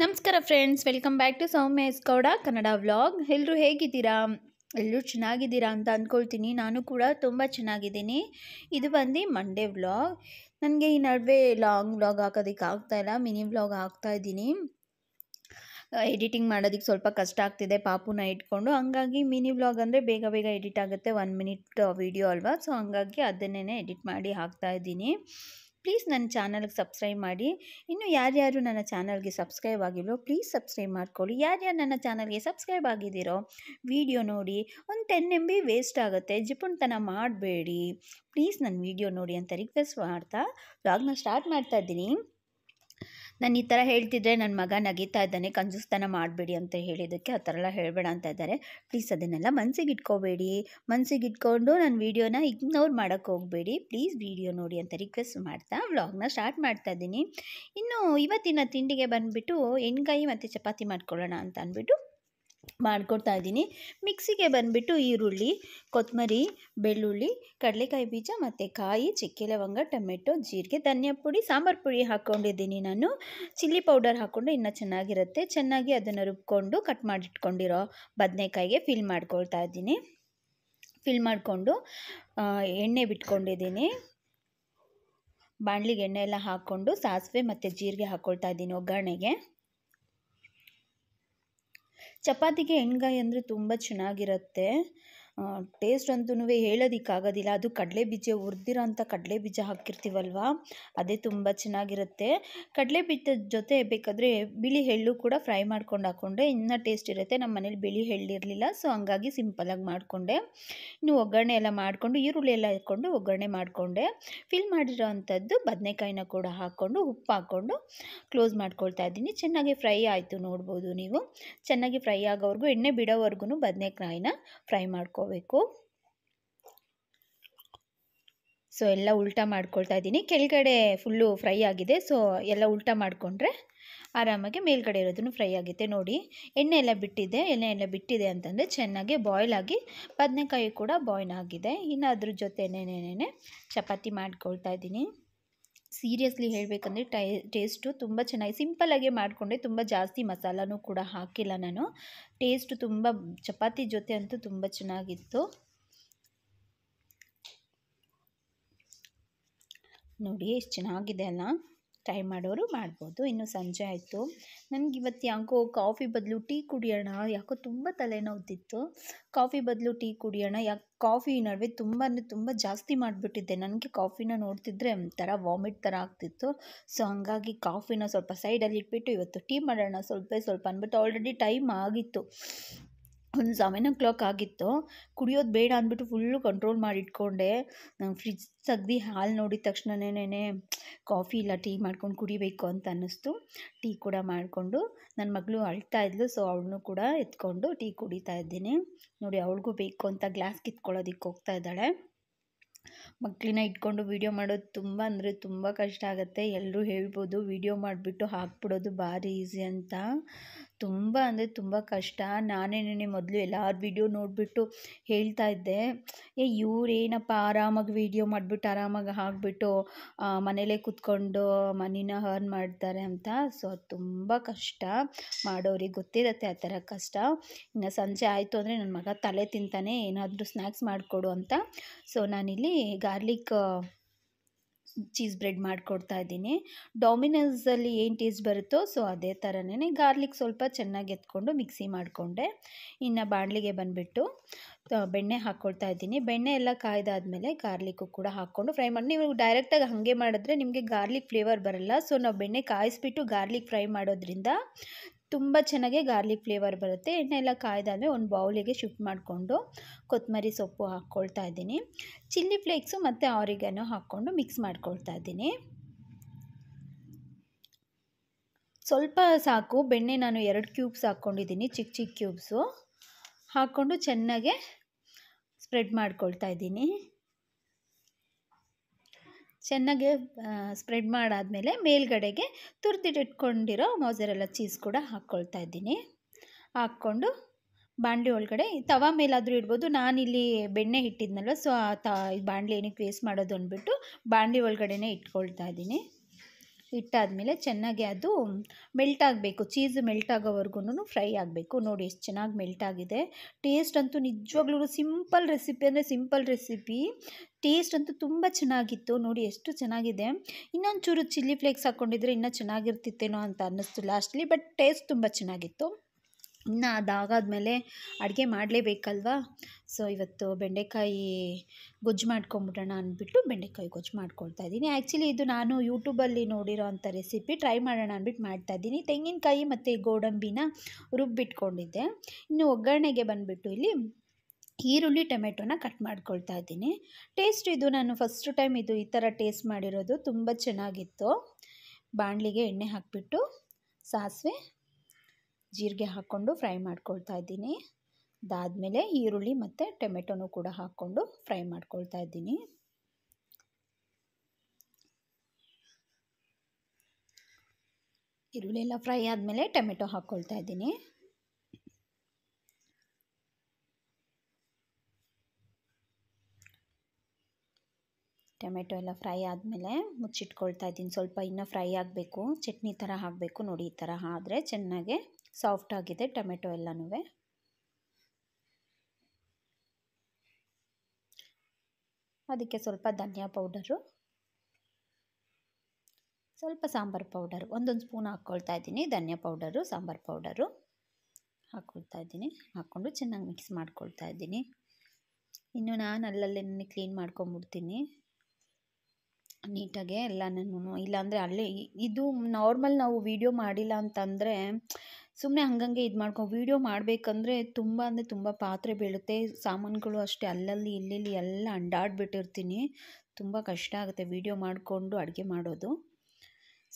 ನಮಸ್ಕಾರ friends welcome back to Soumya's Gowda Kannada vlog ಎಲ್ಲರೂ ಹೇಗಿದ್ದೀರಾ ಎಲ್ಲರೂ ಚೆನ್ನಾಗಿದ್ದೀರಾ ಅಂತ ಅಂದ್ಕೊಳ್ತೀನಿ ನಾನು ಕೂಡ ತುಂಬ ಚೆನ್ನಾಗಿದ್ದೀನಿ ಇದು ಬಂದು ಮಂಡೇ ವ್ಲಾಗ್ ನನಗೆ ಈ ನಡುವೆ ಲಾಂಗ್ ವ್ಲಾಗ್ ಹಾಕೋದಕ್ಕೆ ಆಗ್ತಾಯಿಲ್ಲ ಮಿನಿ ವ್ಲಾಗ್ ಹಾಕ್ತಾಯಿದ್ದೀನಿ ಎಡಿಟಿಂಗ್ ಮಾಡೋದಕ್ಕೆ ಸ್ವಲ್ಪ ಕಷ್ಟ ಆಗ್ತಿದೆ ಪಾಪುನ ಇಟ್ಕೊಂಡು ಹಂಗಾಗಿ ಮಿನಿ ವ್ಲಾಗ್ ಅಂದರೆ ಬೇಗ ಬೇಗ ಎಡಿಟ್ ಆಗುತ್ತೆ ಒನ್ ಮಿನಿಟ್ ವೀಡಿಯೋ ಅಲ್ವಾ ಸೊ ಹಂಗಾಗಿ ಅದನ್ನೇ ಎಡಿಟ್ ಮಾಡಿ ಹಾಕ್ತಾಯಿದ್ದೀನಿ ಪ್ಲೀಸ್ ನನ್ನ ಚಾನಲ್ಗೆ ಸಬ್ಸ್ಕ್ರೈಬ್ ಮಾಡಿ ಇನ್ನು ಯಾರ್ಯಾರು ನನ್ನ ಚಾನಲ್ಗೆ ಸಬ್ಸ್ಕ್ರೈಬ್ ಆಗಿಲ್ವೋ ಪ್ಲೀಸ್ ಸಬ್ಸ್ಕ್ರೈಬ್ ಮಾಡ್ಕೊಳ್ಳಿ ಯಾರ್ಯಾರು ನನ್ನ ಚಾನಲ್ಗೆ ಸಬ್ಸ್ಕ್ರೈಬ್ ಆಗಿದ್ದೀರೋ ವೀಡಿಯೋ ನೋಡಿ ಒಂದು ಟೆನ್ ಎಮ್ ಬಿ ವೇಸ್ಟ್ ಆಗುತ್ತೆ ಜಿಪುಣ್ತನ ಮಾಡಬೇಡಿ ಪ್ಲೀಸ್ ನನ್ನ ವಿಡಿಯೋ ನೋಡಿ ಅಂತ ರಿಕ್ವೆಸ್ಟ್ ಮಾಡ್ತಾ ವ್ಲಾಗ್ನ ಸ್ಟಾರ್ಟ್ ಮಾಡ್ತಾ ಇದ್ದೀನಿ ನಾನು ಈ ಥರ ಹೇಳ್ತಿದ್ರೆ ನನ್ನ ಮಗ ನಗೀತಾ ಇದ್ದಾನೆ ಕಂಜುಸ್ತಾನ ಮಾಡಬೇಡಿ ಅಂತ ಹೇಳಿದ್ದಕ್ಕೆ ಆ ಥರ ಎಲ್ಲ ಹೇಳಬೇಡ ಅಂತ ಇದ್ದಾರೆ ಪ್ಲೀಸ್ ಅದನ್ನೆಲ್ಲ ಮನಸ್ಸಿಗೆ ಇಟ್ಕೋಬೇಡಿ ಮನಸ್ಸಿಗೆ ಇಟ್ಕೊಂಡು ನನ್ನ ವೀಡಿಯೋನ ಇಗ್ನೋರ್ ಮಾಡೋಕ್ಕೆ ಹೋಗಬೇಡಿ ಪ್ಲೀಸ್ ವೀಡಿಯೋ ನೋಡಿ ಅಂತ ರಿಕ್ವೆಸ್ಟ್ ಮಾಡ್ತಾ ವ್ಲಾಗ್ನ ಸ್ಟಾರ್ಟ್ ಮಾಡ್ತಾ ಇದ್ದೀನಿ ಇನ್ನು ಇವತ್ತಿನ ತಿಂಡಿಗೆ ಬಂದುಬಿಟ್ಟು ಎಣ್ಗಾಯಿ ಮತ್ತು ಚಪಾತಿ ಮಾಡ್ಕೊಳ್ಳೋಣ ಅಂತ ಅಂದ್ಬಿಟ್ಟು ಮಾಡ್ಕೊಳ್ತಾ ಇದ್ದೀನಿ ಮಿಕ್ಸಿಗೆ ಬಂದುಬಿಟ್ಟು ಈರುಳ್ಳಿ ಕೊತ್ತಂಬರಿ ಬೆಳ್ಳುಳ್ಳಿ ಕಡಲೆಕಾಯಿ ಬೀಜ ಮತ್ತು ಕಾಯಿ ಚಿಕ್ಕೆ ಲವಂಗ ಟೊಮೆಟೊ ಜೀರಿಗೆ ಧನಿಯಾ ಪುಡಿ ಸಾಂಬಾರು ಪುಡಿ ಹಾಕ್ಕೊಂಡಿದ್ದೀನಿ ನಾನು ಚಿಲ್ಲಿ ಪೌಡರ್ ಹಾಕ್ಕೊಂಡು ಇನ್ನೂ ಚೆನ್ನಾಗಿರುತ್ತೆ ಚೆನ್ನಾಗಿ ಅದನ್ನು ರುಬ್ಕೊಂಡು ಕಟ್ ಮಾಡಿಟ್ಕೊಂಡಿರೋ ಬದನೆಕಾಯಿಗೆ ಫಿಲ್ ಮಾಡ್ಕೊಳ್ತಾ ಇದ್ದೀನಿ ಫಿಲ್ ಮಾಡಿಕೊಂಡು ಎಣ್ಣೆ ಬಿಟ್ಕೊಂಡಿದ್ದೀನಿ ಬಾಣಲಿಗೆ ಎಣ್ಣೆ ಎಲ್ಲ ಹಾಕ್ಕೊಂಡು ಸಾಸಿವೆ ಮತ್ತು ಜೀರಿಗೆ ಹಾಕ್ಕೊಳ್ತಾ ಇದ್ದೀನಿ ಒಗ್ಗರಣೆಗೆ ಚಪಾತಿಗೆ ಎಣ್ಣೆಗಾಯಿ ಅಂದರೆ ತುಂಬ ಚೆನ್ನಾಗಿರುತ್ತೆ ಟೇಸ್ಟ್ ಅಂತೂ ಆಗೋದಿಲ್ಲ ಅದು ಕಡಲೆ ಬೀಜ ಹುರಿದಿರೋ ಕಡಲೆ ಬೀಜ ಹಾಕಿರ್ತೀವಲ್ವ ಅದೇ ತುಂಬ ಚೆನ್ನಾಗಿರುತ್ತೆ ಕಡಲೆ ಬೀಜದ ಜೊತೆ ಬೇಕಾದರೆ ಬಿಳಿ ಎಳ್ಳು ಕೂಡ ಫ್ರೈ ಮಾಡ್ಕೊಂಡು ಹಾಕ್ಕೊಂಡೆ ಇನ್ನೂ ಟೇಸ್ಟ್ ಇರುತ್ತೆ ನಮ್ಮ ಮನೇಲಿ ಬಿಳಿ ಎಳ್ಳಿರಲಿಲ್ಲ ಸೊ ಹಂಗಾಗಿ ಸಿಂಪಲಾಗಿ ಮಾಡಿಕೊಂಡೆ ಇನ್ನು ಒಗ್ಗರಣೆ ಎಲ್ಲ ಮಾಡಿಕೊಂಡು ಈರುಳ್ಳಿ ಎಲ್ಲ ಹಾಕ್ಕೊಂಡು ಒಗ್ಗರಣೆ ಮಾಡಿಕೊಂಡೆ ಫಿಲ್ ಮಾಡಿರೋ ಅಂಥದ್ದು ಬದನೆಕಾಯಿನ ಕೂಡ ಹಾಕ್ಕೊಂಡು ಉಪ್ಪು ಹಾಕ್ಕೊಂಡು ಕ್ಲೋಸ್ ಮಾಡ್ಕೊಳ್ತಾ ಇದ್ದೀನಿ ಚೆನ್ನಾಗಿ ಫ್ರೈ ಆಯಿತು ನೋಡ್ಬೋದು ನೀವು ಚೆನ್ನಾಗಿ ಫ್ರೈ ಆಗೋವರೆಗೂ ಎಣ್ಣೆ ಬಿಡೋವರೆಗೂ ಬದನೆಕಾಯಿನ ಫ್ರೈ ಮಾಡ್ಕೊ ಬೇಕು ಸೊ ಎಲ್ಲ ಉಲ್ಟಾ ಮಾಡ್ಕೊಳ್ತಾ ಇದ್ದೀನಿ ಕೆಳಗಡೆ ಫುಲ್ಲು ಫ್ರೈ ಆಗಿದೆ ಸೊ ಎಲ್ಲ ಉಲ್ಟಾ ಮಾಡಿಕೊಂಡ್ರೆ ಆರಾಮಾಗಿ ಮೇಲ್ಗಡೆ ಇರೋದನ್ನು ಫ್ರೈ ಆಗುತ್ತೆ ನೋಡಿ ಎಣ್ಣೆ ಎಲ್ಲ ಬಿಟ್ಟಿದೆ ಎಣ್ಣೆ ಎಲ್ಲ ಬಿಟ್ಟಿದೆ ಅಂತಂದರೆ ಚೆನ್ನಾಗಿ ಬಾಯ್ಲ್ ಆಗಿ ಬದನೆಕಾಯಿ ಕೂಡ ಬಾಯ್ಲ್ ಆಗಿದೆ ಇನ್ನು ಅದ್ರ ಜೊತೆ ಚಪಾತಿ ಮಾಡ್ಕೊಳ್ತಾ ಇದ್ದೀನಿ ಸೀರಿಯಸ್ಲಿ ಹೇಳಬೇಕಂದ್ರೆ ಟೈ ಟೇಸ್ಟು ತುಂಬ ಚೆನ್ನಾಗಿ ಸಿಂಪಲ್ಲಾಗೆ ಮಾಡಿಕೊಂಡೆ ತುಂಬ ಜಾಸ್ತಿ ಮಸಾಲನೂ ಕೂಡ ಹಾಕಿಲ್ಲ ನಾನು ಟೇಸ್ಟು ತುಂಬ ಚಪಾತಿ ಜೊತೆ ಅಂತೂ ತುಂಬ ಚೆನ್ನಾಗಿತ್ತು ನೋಡಿ ಎಷ್ಟು ಚೆನ್ನಾಗಿದೆ ಅಲ್ಲ ಟ್ರೈ ಮಾಡೋರು ಮಾಡ್ಬೋದು ಇನ್ನು ಸಂಜೆ ಆಯಿತು ನನಗೆ ಇವತ್ತು ಯಾಕೋ ಕಾಫಿ ಬದಲು ಟೀ ಕುಡಿಯೋಣ ಯಾಕೋ ತುಂಬ ತಲೆನೋವುತ್ತಿತ್ತು ಕಾಫಿ ಬದಲು ಟೀ ಕುಡಿಯೋಣ ಯಾಕೆ ಕಾಫಿ ನಡುವೆ ತುಂಬ ಅಂದರೆ ತುಂಬ ಜಾಸ್ತಿ ಮಾಡಿಬಿಟ್ಟಿದ್ದೆ ನನಗೆ ಕಾಫಿನ ನೋಡ್ತಿದ್ರೆ ಒಂಥರ ವಾಮಿಟ್ ಥರ ಆಗ್ತಿತ್ತು ಸೊ ಹಾಗಾಗಿ ಕಾಫಿನ ಸ್ವಲ್ಪ ಸೈಡಲ್ಲಿ ಇಟ್ಬಿಟ್ಟು ಇವತ್ತು ಟೀ ಮಾಡೋಣ ಸ್ವಲ್ಪ ಸ್ವಲ್ಪ ಅಂದ್ಬಿಟ್ಟು ಆಲ್ರೆಡಿ ಟೈಮ್ ಆಗಿತ್ತು ಒಂದು ಸೆವೆನ್ ಓ ಕ್ಲಾಕ್ ಆಗಿತ್ತು ಕುಡಿಯೋದು ಬೇಡ ಅಂದ್ಬಿಟ್ಟು ಫುಲ್ಲು ಕಂಟ್ರೋಲ್ ಮಾಡಿ ಇಟ್ಕೊಂಡೆ ನಾನು ಫ್ರಿಜ್ ತೆಗ್ದು ಹಾಲು ನೋಡಿದ ತಕ್ಷಣನೇ ಕಾಫಿ ಇಲ್ಲ ಟೀ ಮಾಡ್ಕೊಂಡು ಕುಡಿಬೇಕು ಅಂತ ಅನ್ನಿಸ್ತು ಟೀ ಕೂಡ ಮಾಡಿಕೊಂಡು ನನ್ನ ಮಗಳು ಅಳ್ತಾ ಇದ್ಲು ಸೊ ಅವಳನ್ನು ಕೂಡ ಎತ್ಕೊಂಡು ಟೀ ಕುಡಿತಾ ಇದ್ದೀನಿ ನೋಡಿ ಅವಳಿಗೂ ಬೇಕು ಅಂತ ಗ್ಲಾಸ್ ಕಿತ್ಕೊಳ್ಳೋದಕ್ಕೆ ಹೋಗ್ತಾ ಇದ್ದಾಳೆ ಮಕ್ಕಳನ್ನ ಇಟ್ಕೊಂಡು ವೀಡಿಯೋ ಮಾಡೋದು ತುಂಬ ಅಂದರೆ ತುಂಬ ಕಷ್ಟ ಆಗುತ್ತೆ ಎಲ್ಲರೂ ಹೇಳ್ಬೋದು ವೀಡಿಯೋ ಮಾಡಿಬಿಟ್ಟು ಹಾಕ್ಬಿಡೋದು ಭಾರಿ ಈಸಿ ಅಂತ ತುಂಬ ಅಂದರೆ ತುಂಬ ಕಷ್ಟ ನಾನೇ ನಾನೇನೇ ಮೊದಲು ಎಲ್ಲರ ವೀಡಿಯೋ ನೋಡಿಬಿಟ್ಟು ಹೇಳ್ತಾ ಇದ್ದೆ ಏ ಇವರೇನಪ್ಪ ಆರಾಮಾಗಿ ವೀಡಿಯೋ ಮಾಡಿಬಿಟ್ಟು ಆರಾಮಾಗಿ ಹಾಕ್ಬಿಟ್ಟು ಮನೇಲೇ ಕೂತ್ಕೊಂಡು ಮನಿನ ಹರ್ನ್ ಮಾಡ್ತಾರೆ ಅಂತ ಸೊ ಅದು ತುಂಬ ಕಷ್ಟ ಮಾಡೋರಿಗೆ ಗೊತ್ತಿರತ್ತೆ ಆ ಥರ ಕಷ್ಟ ಇನ್ನು ಸಂಜೆ ಆಯಿತು ಅಂದರೆ ನನ್ನ ಮಗ ತಲೆ ತಿಂತಾನೆ ಏನಾದರೂ ಸ್ನ್ಯಾಕ್ಸ್ ಮಾಡಿಕೊಡು ಅಂತ ಸೊ ನಾನಿಲ್ಲಿ ಗಾರ್ಲಿಕ್ ಚೀಸ್ ಬ್ರೆಡ್ ಮಾಡಿಕೊಡ್ತಾ ಇದ್ದೀನಿ ಡಾಮಿನೋಸಲ್ಲಿ ಏನು ಟೇಸ್ಟ್ ಬರುತ್ತೋ ಸೊ ಅದೇ ಥರನೇ ಗಾರ್ಲಿಕ್ ಸ್ವಲ್ಪ ಚೆನ್ನಾಗಿ ಎತ್ಕೊಂಡು ಮಿಕ್ಸಿ ಮಾಡಿಕೊಂಡೆ ಇನ್ನು ಬಾಣಲಿಗೆ ಬಂದುಬಿಟ್ಟು ಬೆಣ್ಣೆ ಹಾಕ್ಕೊಳ್ತಾ ಇದ್ದೀನಿ ಬೆಣ್ಣೆ ಎಲ್ಲ ಕಾಯ್ದಾದ್ಮೇಲೆ ಗಾರ್ಲಿಕ್ಕು ಕೂಡ ಹಾಕ್ಕೊಂಡು ಫ್ರೈ ಮಾಡಿ ನೀವು ಡೈರೆಕ್ಟಾಗಿ ಹಾಗೆ ಮಾಡಿದ್ರೆ ನಿಮಗೆ ಗಾರ್ಲಿಕ್ ಫ್ಲೇವರ್ ಬರಲ್ಲ ಸೊ ನಾವು ಬೆಣ್ಣೆ ಕಾಯಿಸ್ಬಿಟ್ಟು ಗಾರ್ಲಿಕ್ ಫ್ರೈ ಮಾಡೋದ್ರಿಂದ ತುಂಬ ಚೆನ್ನಾಗೆ ಗಾರ್ಲಿಕ್ ಫ್ಲೇವರ್ ಬರುತ್ತೆ ಎಣ್ಣೆ ಎಲ್ಲ ಕಾಯ್ದಾದ್ಮೇಲೆ ಒಂದು ಬೌಲಿಗೆ ಶಿಫ್ಟ್ ಮಾಡಿಕೊಂಡು ಕೊತ್ತಂಬರಿ ಸೊಪ್ಪು ಹಾಕ್ಕೊಳ್ತಾ ಇದ್ದೀನಿ ಚಿಲ್ಲಿ ಫ್ಲೇಕ್ಸು ಮತ್ತು ಆರಿಗನೋ ಹಾಕ್ಕೊಂಡು ಮಿಕ್ಸ್ ಮಾಡ್ಕೊಳ್ತಾ ಇದ್ದೀನಿ ಸ್ವಲ್ಪ ಸಾಕು ಬೆಣ್ಣೆ ನಾನು ಎರಡು ಕ್ಯೂಬ್ಸ್ ಹಾಕ್ಕೊಂಡಿದ್ದೀನಿ ಚಿಕ್ಕ ಚಿಕ್ಕ ಕ್ಯೂಬ್ಸು ಹಾಕ್ಕೊಂಡು ಚೆನ್ನಾಗೆ ಸ್ಪ್ರೆಡ್ ಮಾಡ್ಕೊಳ್ತಾ ಇದ್ದೀನಿ ಚೆನ್ನಾಗಿ ಸ್ಪ್ರೆಡ್ ಮಾಡಾದಮೇಲೆ ಮೇಲ್ಗಡೆಗೆ ಇಟ್ಕೊಂಡಿರೋ ಮೊಸರೆಲ್ಲ ಚೀಸ್ ಕೂಡ ಹಾಕ್ಕೊಳ್ತಾ ಇದ್ದೀನಿ ಹಾಕ್ಕೊಂಡು ಬಾಣಲಿ ಒಳಗಡೆ ತವ ಮೇಲಾದರೂ ಇಡ್ಬೋದು ನಾನಿಲ್ಲಿ ಬೆಣ್ಣೆ ಇಟ್ಟಿದ್ನಲ್ವ ಸೊ ಆ ತ ಬಾಂಡ್ಲಿ ಏನಕ್ಕೆ ವೇಸ್ಟ್ ಮಾಡೋದು ಅಂದ್ಬಿಟ್ಟು ಬಾಣಲಿ ಒಳಗಡೆನೇ ಇಟ್ಕೊಳ್ತಾ ಇದ್ದೀನಿ ಇಟ್ಟಾದಮೇಲೆ ಚೆನ್ನಾಗಿ ಅದು ಮೆಲ್ಟ್ ಆಗಬೇಕು ಚೀಸ್ ಮೆಲ್ಟ್ ಆಗೋವರೆಗೂ ಫ್ರೈ ಆಗಬೇಕು ನೋಡಿ ಎಷ್ಟು ಚೆನ್ನಾಗಿ ಮೆಲ್ಟ್ ಆಗಿದೆ ಟೇಸ್ಟ್ ಅಂತೂ ನಿಜವಾಗ್ಲೂ ಸಿಂಪಲ್ ರೆಸಿಪಿ ಅಂದರೆ ಸಿಂಪಲ್ ರೆಸಿಪಿ ಟೇಸ್ಟ್ ಅಂತೂ ತುಂಬ ಚೆನ್ನಾಗಿತ್ತು ನೋಡಿ ಎಷ್ಟು ಚೆನ್ನಾಗಿದೆ ಇನ್ನೊಂದು ಚೂರು ಚಿಲ್ಲಿ ಫ್ಲೇಕ್ಸ್ ಹಾಕ್ಕೊಂಡಿದ್ರೆ ಇನ್ನೂ ಚೆನ್ನಾಗಿರ್ತಿತ್ತೇನೋ ಅಂತ ಅನ್ನಿಸ್ತು ಲಾಸ್ಟ್ಲಿ ಬಟ್ ಟೇಸ್ಟ್ ತುಂಬ ಚೆನ್ನಾಗಿತ್ತು ಇನ್ನು ಅದಾಗಾದಮೇಲೆ ಅಡುಗೆ ಮಾಡಲೇಬೇಕಲ್ವಾ ಸೊ ಇವತ್ತು ಬೆಂಡೆಕಾಯಿ ಗೊಜ್ಜು ಮಾಡ್ಕೊಂಬಿಡೋಣ ಅಂದ್ಬಿಟ್ಟು ಬೆಂಡೆಕಾಯಿ ಗೊಜ್ಜು ಮಾಡ್ಕೊಳ್ತಾ ಇದ್ದೀನಿ ಆ್ಯಕ್ಚುಲಿ ಇದು ನಾನು ಯೂಟ್ಯೂಬಲ್ಲಿ ನೋಡಿರೋ ಅಂಥ ರೆಸಿಪಿ ಟ್ರೈ ಮಾಡೋಣ ಅಂದ್ಬಿಟ್ಟು ಮಾಡ್ತಾಯಿದ್ದೀನಿ ತೆಂಗಿನಕಾಯಿ ಮತ್ತು ಗೋಡಂಬಿನ ರುಬ್ಬಿಟ್ಕೊಂಡಿದ್ದೆ ಇನ್ನು ಒಗ್ಗರಣೆಗೆ ಬಂದುಬಿಟ್ಟು ಇಲ್ಲಿ ಈರುಳ್ಳಿ ಟೊಮೆಟೊನ ಕಟ್ ಮಾಡ್ಕೊಳ್ತಾ ಇದ್ದೀನಿ ಟೇಸ್ಟ್ ಇದು ನಾನು ಫಸ್ಟ್ ಟೈಮ್ ಇದು ಈ ಥರ ಟೇಸ್ಟ್ ಮಾಡಿರೋದು ತುಂಬ ಚೆನ್ನಾಗಿತ್ತು ಬಾಣಲಿಗೆ ಎಣ್ಣೆ ಹಾಕಿಬಿಟ್ಟು ಸಾಸಿವೆ ಜೀರಿಗೆ ಹಾಕ್ಕೊಂಡು ಫ್ರೈ ಮಾಡ್ಕೊಳ್ತಾ ಇದ್ದೀನಿ ಅದಾದಮೇಲೆ ಈರುಳ್ಳಿ ಮತ್ತು ಟೊಮೆಟೊನೂ ಕೂಡ ಹಾಕ್ಕೊಂಡು ಫ್ರೈ ಮಾಡ್ಕೊಳ್ತಾ ಇದ್ದೀನಿ ಈರುಳ್ಳಿ ಎಲ್ಲ ಫ್ರೈ ಆದಮೇಲೆ ಟೊಮೆಟೊ ಹಾಕ್ಕೊಳ್ತಾ ಇದ್ದೀನಿ ಟೊಮೆಟೊ ಎಲ್ಲ ಫ್ರೈ ಆದಮೇಲೆ ಮುಚ್ಚಿಟ್ಕೊಳ್ತಾ ಇದ್ದೀನಿ ಸ್ವಲ್ಪ ಇನ್ನೂ ಫ್ರೈ ಆಗಬೇಕು ಚಟ್ನಿ ಥರ ಹಾಕಬೇಕು ನೋಡಿ ಈ ಥರ ಆದರೆ ಚೆನ್ನಾಗೆ ಸಾಫ್ಟ್ ಆಗಿದೆ ಟೊಮೆಟೊ ಎಲ್ಲನೂ ಅದಕ್ಕೆ ಸ್ವಲ್ಪ ಧನಿಯಾ ಪೌಡರು ಸ್ವಲ್ಪ ಸಾಂಬಾರು ಪೌಡರ್ ಒಂದೊಂದು ಸ್ಪೂನ್ ಹಾಕ್ಕೊಳ್ತಾ ಇದ್ದೀನಿ ಧನಿಯಾ ಪೌಡರು ಸಾಂಬಾರು ಪೌಡರು ಹಾಕ್ಕೊಳ್ತಾ ಇದ್ದೀನಿ ಹಾಕ್ಕೊಂಡು ಚೆನ್ನಾಗಿ ಮಿಕ್ಸ್ ಮಾಡ್ಕೊಳ್ತಾ ಇದ್ದೀನಿ ಇನ್ನು ನಾನು ಅಲ್ಲಲ್ಲೇ ಕ್ಲೀನ್ ಮಾಡ್ಕೊಂಬಿಡ್ತೀನಿ ನೀಟಾಗೆ ಎಲ್ಲನೂ ಇಲ್ಲಾಂದರೆ ಅಲ್ಲೇ ಇದು ನಾರ್ಮಲ್ ನಾವು ವೀಡಿಯೋ ಮಾಡಿಲ್ಲ ಅಂತಂದರೆ ಸುಮ್ಮನೆ ಹಂಗಂಗೆ ಇದು ಮಾಡ್ಕೊ ವೀಡಿಯೋ ಮಾಡಬೇಕಂದ್ರೆ ತುಂಬ ಅಂದರೆ ತುಂಬ ಪಾತ್ರೆ ಬೀಳುತ್ತೆ ಸಾಮಾನುಗಳು ಅಷ್ಟೇ ಅಲ್ಲಲ್ಲಿ ಇಲ್ಲಿಲ್ಲಿ ಎಲ್ಲ ಅಂಡಾಡ್ಬಿಟ್ಟಿರ್ತೀನಿ ತುಂಬ ಕಷ್ಟ ಆಗುತ್ತೆ ವೀಡಿಯೋ ಮಾಡಿಕೊಂಡು ಅಡುಗೆ ಮಾಡೋದು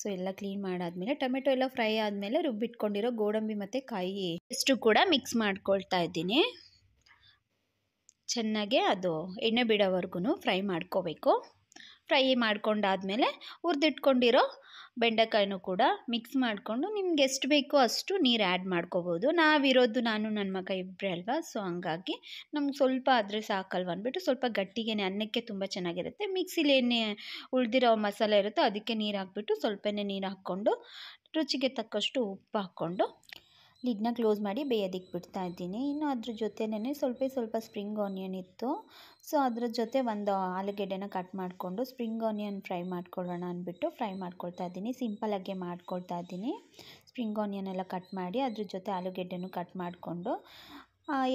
ಸೊ ಎಲ್ಲ ಕ್ಲೀನ್ ಮಾಡಾದಮೇಲೆ ಟೊಮೆಟೊ ಎಲ್ಲ ಫ್ರೈ ಆದಮೇಲೆ ರುಬ್ಬಿಟ್ಕೊಂಡಿರೋ ಗೋಡಂಬಿ ಮತ್ತು ಕಾಯಿ ಇಷ್ಟು ಕೂಡ ಮಿಕ್ಸ್ ಮಾಡ್ಕೊಳ್ತಾ ಇದ್ದೀನಿ ಚೆನ್ನಾಗೆ ಅದು ಎಣ್ಣೆ ಬಿಡೋವರೆಗೂ ಫ್ರೈ ಮಾಡ್ಕೋಬೇಕು ಫ್ರೈ ಮಾಡ್ಕೊಂಡಾದಮೇಲೆ ಹುರಿದಿಟ್ಕೊಂಡಿರೋ ಬೆಂಡೆಕಾಯಿನೂ ಕೂಡ ಮಿಕ್ಸ್ ಮಾಡಿಕೊಂಡು ನಿಮ್ಗೆ ಎಷ್ಟು ಬೇಕೋ ಅಷ್ಟು ನೀರು ಆ್ಯಡ್ ಮಾಡ್ಕೋಬೋದು ನಾವಿರೋದು ನಾನು ನನ್ನ ಮಗ ಇಬ್ಬರೇ ಅಲ್ವಾ ಸೊ ಹಂಗಾಗಿ ನಮ್ಗೆ ಸ್ವಲ್ಪ ಆದರೆ ಸಾಕಲ್ವ ಅಂದ್ಬಿಟ್ಟು ಸ್ವಲ್ಪ ಗಟ್ಟಿಗೆನೆ ಅನ್ನಕ್ಕೆ ತುಂಬ ಚೆನ್ನಾಗಿರುತ್ತೆ ಮಿಕ್ಸಿಲಿ ಏನೇ ಉಳಿದಿರೋ ಮಸಾಲೆ ಇರುತ್ತೋ ಅದಕ್ಕೆ ನೀರು ಹಾಕ್ಬಿಟ್ಟು ಸ್ವಲ್ಪನೇ ನೀರು ಹಾಕ್ಕೊಂಡು ರುಚಿಗೆ ತಕ್ಕಷ್ಟು ಉಪ್ಪು ಹಾಕ್ಕೊಂಡು ಲಿಡ್ನ ಕ್ಲೋಸ್ ಮಾಡಿ ಬೇಯೋದಕ್ಕೆ ಬಿಡ್ತಾ ಇದ್ದೀನಿ ಇನ್ನು ಅದ್ರ ಜೊತೆನೇ ಸ್ವಲ್ಪ ಸ್ವಲ್ಪ ಸ್ಪ್ರಿಂಗ್ ಆನಿಯನ್ ಇತ್ತು ಸೊ ಅದ್ರ ಜೊತೆ ಒಂದು ಆಲೂಗೆಡ್ಡೆನ ಕಟ್ ಮಾಡಿಕೊಂಡು ಸ್ಪ್ರಿಂಗ್ ಆನಿಯನ್ ಫ್ರೈ ಮಾಡ್ಕೊಳ್ಳೋಣ ಅಂದ್ಬಿಟ್ಟು ಫ್ರೈ ಮಾಡ್ಕೊಳ್ತಾ ಇದ್ದೀನಿ ಆಗಿ ಮಾಡ್ಕೊಳ್ತಾ ಇದ್ದೀನಿ ಸ್ಪ್ರಿಂಗ್ ಆನಿಯನ್ ಎಲ್ಲ ಕಟ್ ಮಾಡಿ ಅದ್ರ ಜೊತೆ ಆಲೂಗೆಡ್ಡೆನೂ ಕಟ್ ಮಾಡಿಕೊಂಡು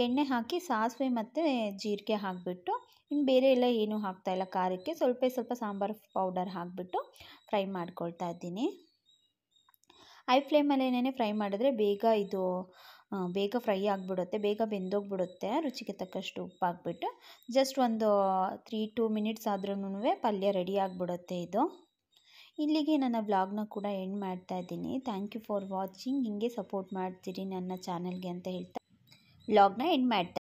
ಎಣ್ಣೆ ಹಾಕಿ ಸಾಸಿವೆ ಮತ್ತು ಜೀರಿಗೆ ಹಾಕಿಬಿಟ್ಟು ಇನ್ನು ಬೇರೆ ಎಲ್ಲ ಏನೂ ಹಾಕ್ತಾಯಿಲ್ಲ ಖಾರಕ್ಕೆ ಸ್ವಲ್ಪ ಸ್ವಲ್ಪ ಸಾಂಬಾರು ಪೌಡರ್ ಹಾಕಿಬಿಟ್ಟು ಫ್ರೈ ಮಾಡ್ಕೊಳ್ತಾ ಇದ್ದೀನಿ ಐ ಫ್ಲೇಮಲ್ಲೇನೇ ಫ್ರೈ ಮಾಡಿದ್ರೆ ಬೇಗ ಇದು ಬೇಗ ಫ್ರೈ ಆಗಿಬಿಡುತ್ತೆ ಬೇಗ ಬೆಂದೋಗಿಬಿಡುತ್ತೆ ರುಚಿಗೆ ತಕ್ಕಷ್ಟು ಉಪ್ಪು ಹಾಕ್ಬಿಟ್ಟು ಜಸ್ಟ್ ಒಂದು ತ್ರೀ ಟೂ ಮಿನಿಟ್ಸ್ ಆದ್ರೂ ಪಲ್ಯ ರೆಡಿ ಆಗಿಬಿಡುತ್ತೆ ಇದು ಇಲ್ಲಿಗೆ ನನ್ನ ಬ್ಲಾಗ್ನ ಕೂಡ ಎಂಡ್ ಮಾಡ್ತಾ ಇದ್ದೀನಿ ಥ್ಯಾಂಕ್ ಯು ಫಾರ್ ವಾಚಿಂಗ್ ಹಿಂಗೆ ಸಪೋರ್ಟ್ ಮಾಡ್ತೀರಿ ನನ್ನ ಚಾನಲ್ಗೆ ಅಂತ ಹೇಳ್ತಾ ಬ್ಲಾಗ್ನ ಎಂಡ್ ಮಾಡ್ತಾ